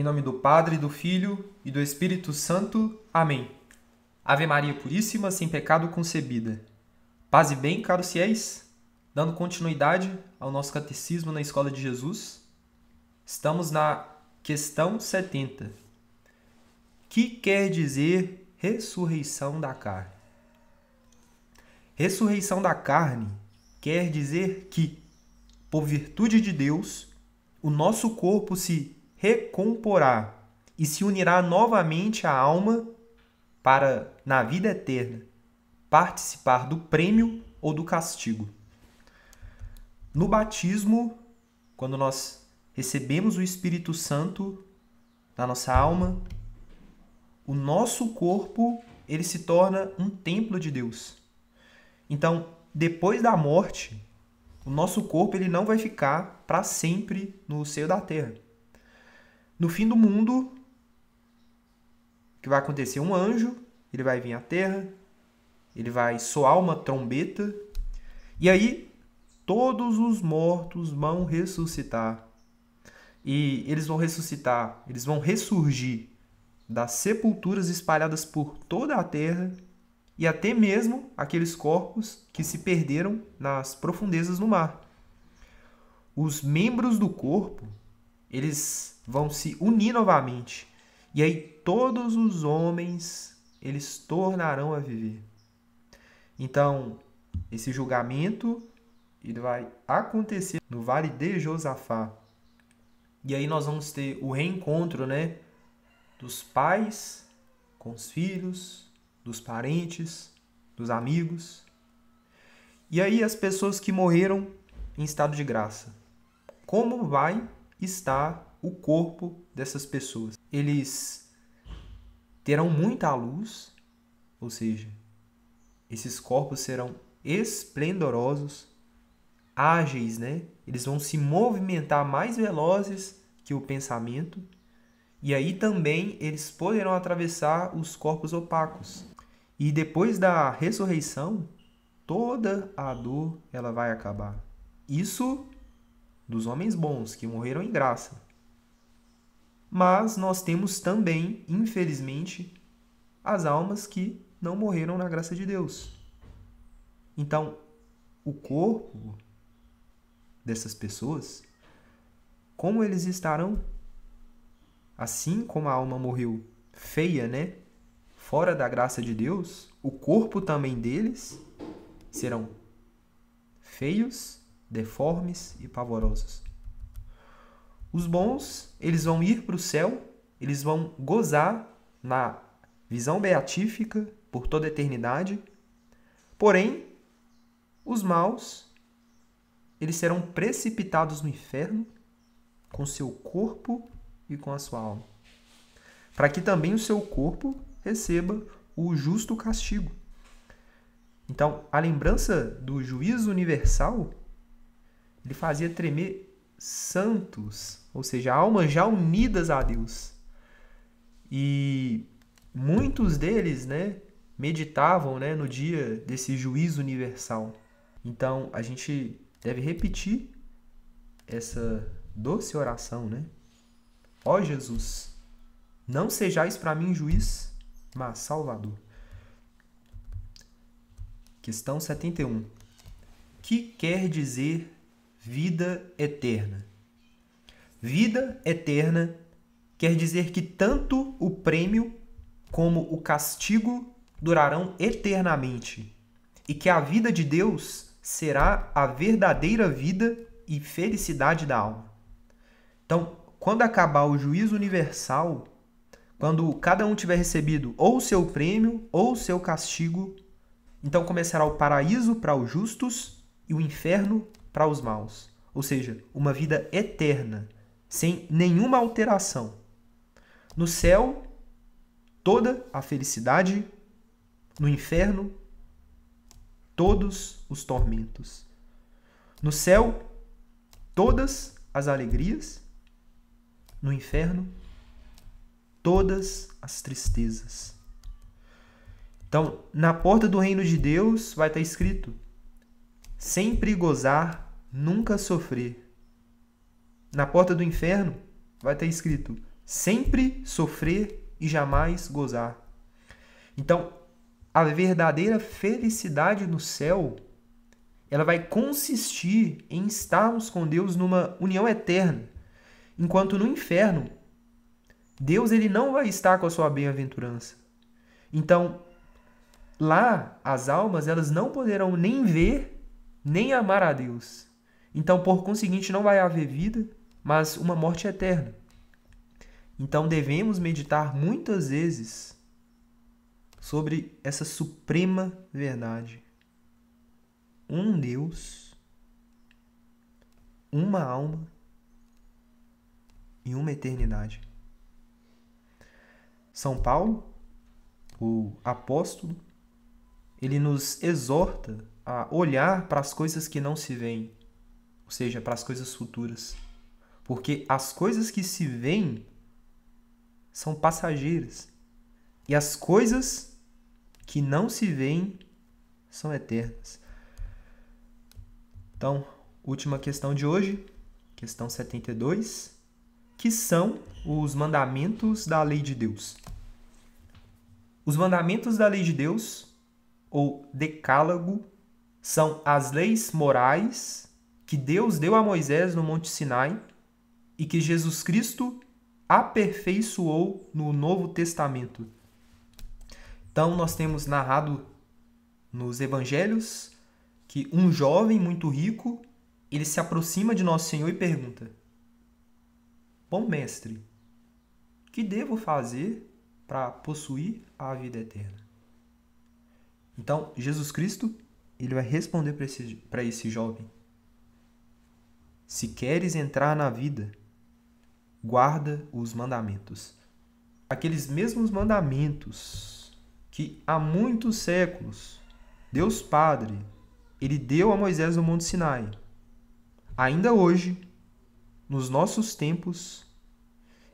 Em nome do Padre, do Filho e do Espírito Santo. Amém. Ave Maria Puríssima, sem pecado concebida. Paz e bem, caros fiéis. Dando continuidade ao nosso catecismo na Escola de Jesus, estamos na questão 70. Que quer dizer ressurreição da carne? Ressurreição da carne quer dizer que, por virtude de Deus, o nosso corpo se recomporá e se unirá novamente à alma para, na vida eterna, participar do prêmio ou do castigo. No batismo, quando nós recebemos o Espírito Santo na nossa alma, o nosso corpo ele se torna um templo de Deus. Então, depois da morte, o nosso corpo ele não vai ficar para sempre no seio da terra. No fim do mundo, o que vai acontecer? Um anjo, ele vai vir à Terra, ele vai soar uma trombeta, e aí todos os mortos vão ressuscitar. E eles vão ressuscitar, eles vão ressurgir das sepulturas espalhadas por toda a terra e até mesmo aqueles corpos que se perderam nas profundezas do mar. Os membros do corpo eles vão se unir novamente. E aí todos os homens eles tornarão a viver. Então, esse julgamento ele vai acontecer no vale de Josafá. E aí nós vamos ter o reencontro, né, dos pais com os filhos, dos parentes, dos amigos. E aí as pessoas que morreram em estado de graça. Como vai está o corpo dessas pessoas. Eles terão muita luz, ou seja, esses corpos serão esplendorosos, ágeis, né? Eles vão se movimentar mais velozes que o pensamento. E aí também eles poderão atravessar os corpos opacos. E depois da ressurreição, toda a dor ela vai acabar. Isso dos homens bons que morreram em graça. Mas nós temos também, infelizmente, as almas que não morreram na graça de Deus. Então, o corpo dessas pessoas, como eles estarão? Assim como a alma morreu feia, né? Fora da graça de Deus, o corpo também deles serão feios deformes e pavorosas. Os bons, eles vão ir para o céu, eles vão gozar na visão beatífica por toda a eternidade. Porém, os maus, eles serão precipitados no inferno com seu corpo e com a sua alma, para que também o seu corpo receba o justo castigo. Então, a lembrança do juízo universal ele fazia tremer santos, ou seja, almas já unidas a Deus. E muitos deles, né, meditavam, né, no dia desse juízo universal. Então, a gente deve repetir essa doce oração, né? Ó oh, Jesus, não sejais para mim juiz, mas Salvador. Questão 71. Que quer dizer vida eterna. Vida eterna quer dizer que tanto o prêmio como o castigo durarão eternamente e que a vida de Deus será a verdadeira vida e felicidade da alma. Então, quando acabar o juízo universal, quando cada um tiver recebido ou seu prêmio ou seu castigo, então começará o paraíso para os justos e o inferno para os maus, ou seja, uma vida eterna, sem nenhuma alteração. No céu, toda a felicidade, no inferno, todos os tormentos. No céu, todas as alegrias, no inferno, todas as tristezas. Então, na porta do reino de Deus vai estar escrito: sempre gozar, nunca sofrer. Na porta do inferno vai ter escrito: sempre sofrer e jamais gozar. Então, a verdadeira felicidade no céu, ela vai consistir em estarmos com Deus numa união eterna. Enquanto no inferno, Deus ele não vai estar com a sua bem-aventurança. Então, lá as almas elas não poderão nem ver nem amar a Deus. Então, por conseguinte, não vai haver vida, mas uma morte eterna. Então, devemos meditar muitas vezes sobre essa suprema verdade. Um Deus, uma alma e uma eternidade. São Paulo, o apóstolo, ele nos exorta a olhar para as coisas que não se veem, ou seja, para as coisas futuras. Porque as coisas que se veem são passageiras e as coisas que não se veem são eternas. Então, última questão de hoje, questão 72, que são os mandamentos da lei de Deus. Os mandamentos da lei de Deus, ou decálogo, são as leis morais que Deus deu a Moisés no Monte Sinai e que Jesus Cristo aperfeiçoou no Novo Testamento. Então, nós temos narrado nos evangelhos que um jovem muito rico, ele se aproxima de nosso Senhor e pergunta: Bom mestre, que devo fazer para possuir a vida eterna? Então, Jesus Cristo ele vai responder para esse, esse jovem: Se queres entrar na vida, guarda os mandamentos. Aqueles mesmos mandamentos que há muitos séculos Deus Padre ele deu a Moisés no Monte Sinai. Ainda hoje, nos nossos tempos,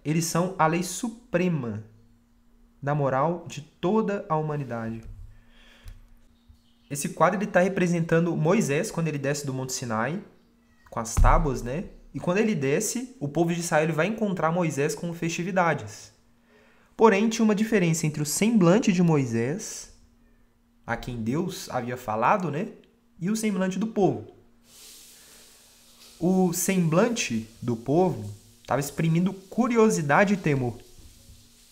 eles são a lei suprema da moral de toda a humanidade. Esse quadro está representando Moisés quando ele desce do Monte Sinai, com as tábuas, né? E quando ele desce, o povo de Israel vai encontrar Moisés com festividades. Porém, tinha uma diferença entre o semblante de Moisés, a quem Deus havia falado, né? E o semblante do povo. O semblante do povo estava exprimindo curiosidade e temor.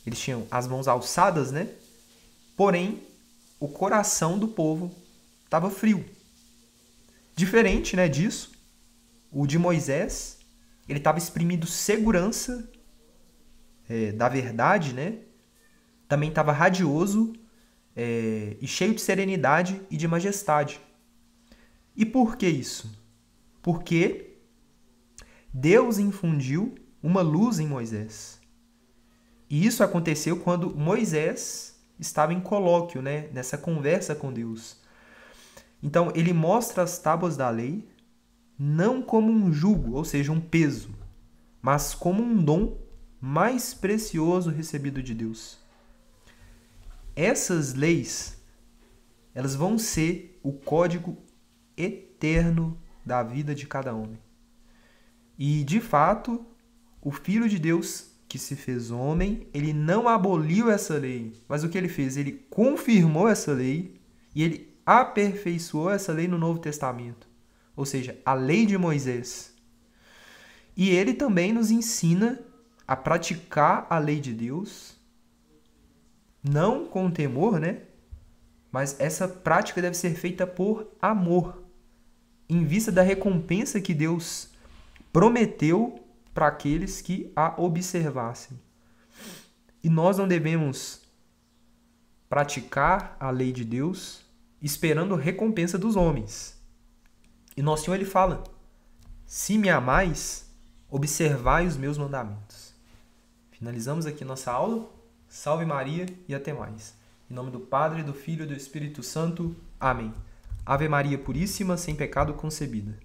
Eles tinham as mãos alçadas, né? Porém, o coração do povo estava frio. Diferente né, disso, o de Moisés, ele estava exprimindo segurança é, da verdade, né? Também estava radioso é, e cheio de serenidade e de majestade. E por que isso? Porque Deus infundiu uma luz em Moisés. E isso aconteceu quando Moisés estava em colóquio, né? nessa conversa com Deus. Então, ele mostra as tábuas da lei não como um jugo, ou seja, um peso, mas como um dom mais precioso recebido de Deus. Essas leis, elas vão ser o código eterno da vida de cada homem. E, de fato, o Filho de Deus, que se fez homem, ele não aboliu essa lei, mas o que ele fez? Ele confirmou essa lei e ele aperfeiçoou essa lei no Novo Testamento, ou seja, a lei de Moisés. E ele também nos ensina a praticar a lei de Deus, não com temor, né? Mas essa prática deve ser feita por amor, em vista da recompensa que Deus prometeu para aqueles que a observassem. E nós não devemos praticar a lei de Deus esperando recompensa dos homens. E nosso Senhor ele fala: Se me amais, observai os meus mandamentos. Finalizamos aqui nossa aula. Salve Maria e até mais. Em nome do Padre, do Filho e do Espírito Santo. Amém. Ave Maria Puríssima, sem pecado concebida.